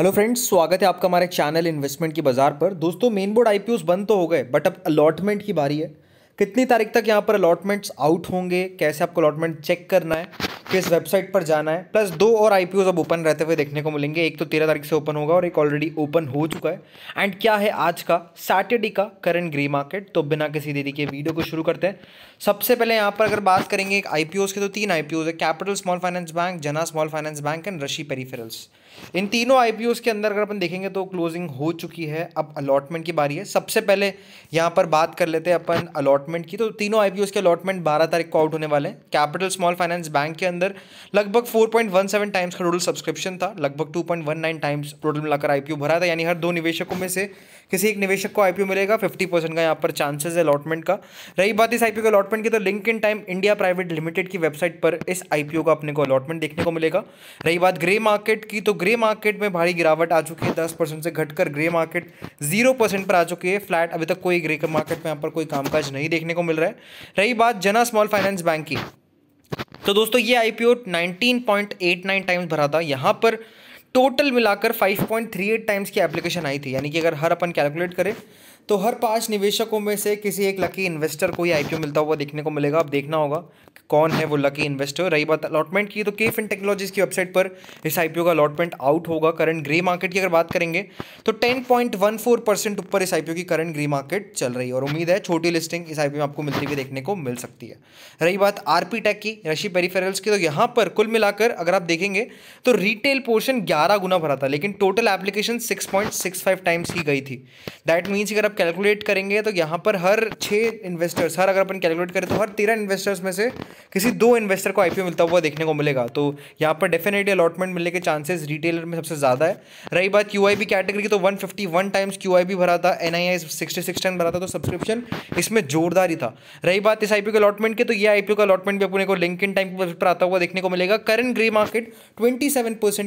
hello friends स्वागत है आपका हमारे चैनल इन्वेस्टमेंट की बाजार पर दोस्तों मेन बोर्ड आई बंद तो हो गए बट अब अलॉटमेंट की बारी है कितनी तारीख तक यहाँ पर अलॉटमेंट्स आउट होंगे कैसे आपको अलॉटमेंट चेक करना है किस वेबसाइट पर जाना है प्लस दो और आई अब ओपन रहते हुए देखने को मिलेंगे एक तो तेरह तारीख से ओपन होगा और एक ऑलरेडी ओपन हो चुका है एंड क्या है आज का सैटरडे का करंट ग्री मार्केट तो बिना किसी देरी के वीडियो को शुरू करते हैं सबसे पहले यहाँ पर अगर बात करेंगे आई पी के तो तीन आई है capital small finance bank Jana small finance bank and Rashi peripherals इन तीनों आई के अंदर अगर अपन देखेंगे तो क्लोजिंग हो चुकी है अब अलॉटमेंट की बारी है सबसे पहले यहाँ पर बात कर लेते हैं अपन अलॉटमेंट की तो तीनों आई के अलॉटमेंट 12 तारीख को आउट होने वाले हैं कैपिटल स्मॉल फाइनेंस बैंक के अंदर लगभग 4.17 टाइम्स का टोटल सब्सक्रिप्शन था लगभग टू टाइम्स टोटल मिलाकर आई भरा था यानी हर दो निवेशकों में से किसी एक निवेशक को आई मिलेगा फिफ्टी परसेंट का यहाँ पर चांसेस है अलॉटमेंट का रही बात इस आई के अलॉटमेंट की तो Link Intime India private limited की वेबसाइट पर इस आई का अपने को अलॉटमेंट देखने को मिलेगा रही बात ग्रे मार्केट की तो ग्रे मार्केट में भारी गिरावट आ चुकी है दस परसेंट से घटकर ग्रे मार्केट जीरो परसेंट पर आ चुकी है फ्लैट अभी तक कोई ग्रे का मार्केट में यहाँ पर कोई कामकाज नहीं देखने को मिल रहा है रही बात जना स्मॉल फाइनेंस बैंक की तो दोस्तों ये I P O nineteen point eight nine times भरा था यहाँ पर टोटल मिलाकर 5.38 टाइम्स की एप्लीकेशन आई थी यानी कि अगर हर अपन कैलकुलेट करें तो हर पांच निवेशकों में से किसी एक लकी इन्वेस्टर को ही आईपीओ मिलता हुआ देखने को मिलेगा आप देखना होगा कि कौन है वो लकी इन्वेस्टर रही बात अलॉटमेंट की तो के फिन टेक्नोलॉजीज़ की वेबसाइट पर इस आईपीओ का अलॉटमेंट आउट होगा करंट ग्रे मार्केट की अगर बात करेंगे तो ten point one four percent ऊपर इस आईपीओ की करंट ग्रे मार्केट चल रही है और उम्मीद है छोटी लिस्टिंग इस आईपीओ में आपको मिलती हुई देखने को मिल सकती है रही बात आरपी टेक की रशी पेरीफेरल्स की तो यहाँ पर कुल मिलाकर अगर आप देखेंगे तो रिटेल पोर्शन ग्यारह गुना भरा था लेकिन total application six point six five times की गई थी दैट मीन्स अगर आप कैलकुलेट करेंगे तो यहाँ पर हर छः इन्वेस्टर्स हर अगर अपन कैलकुलेट करें तो हर तेरह इन्वेस्टर्स में से किसी दो इन्वेस्टर को आईपीओ मिलता हुआ देखने को मिलेगा तो यहाँ पर डेफिनेटली अलॉटमेंट मिलने के चांसेस रिटेलर में सबसे ज़्यादा है रही बात क्यू कैटेगरी की तो वन टाइम्स क्यू भरा था एन आई टाइम भरा था तो सब्सक्रिप्शन इसमें जोरदार ही था रही बात इस आई के अलॉटमेंट की तो ये आई का अलॉटमेंट भी अपने को लिंक इन टाइम पर आता हुआ देखने को मिलेगा करंट ग्रे मार्केट ट्वेंटी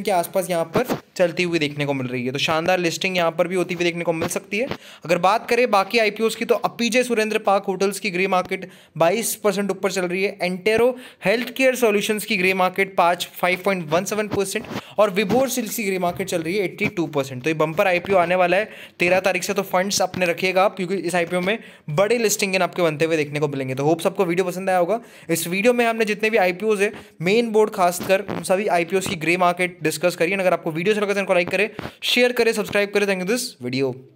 के आसपास यहाँ पर चलती हुई देखने को मिल रही है तो शानदार लिस्टिंग यहाँ पर भी होती हुई देखने को मिल सकती है अगर बात बात करें बाकी आईपीओस की तो अपीजे सुरेंद्र पार्क होटल्स की ग्रे मार्केट 22 परसेंट ऊपर चल रही है एंटेरो हेल्थ केयर सोल्यूशन की ग्रे मार्केट पाँच five point one seven percent और विभोर सिल्स की ग्रे मार्केट चल रही है एट्टी टू परसेंट तो ये बंपर आईपीओ आने वाला है तेरह तारीख से तो फंड्स अपने रखिएगा आप क्योंकि इस आईपीओ में बड़े लिस्टिंग आपके बनते हुए देखने को मिलेंगे तो होप सबको वीडियो पसंद आया होगा इस वीडियो में हमने जितने भी आईपीओज है मेन बोर्ड खासकर उन सभी आईपीओस की ग्रे मार्केट डिस्कस करिए अगर आपको वीडियो अच्छा लगा तो इनको लाइक करें शेयर करें सब्सक्राइब करें थैंक यू दिस वीडियो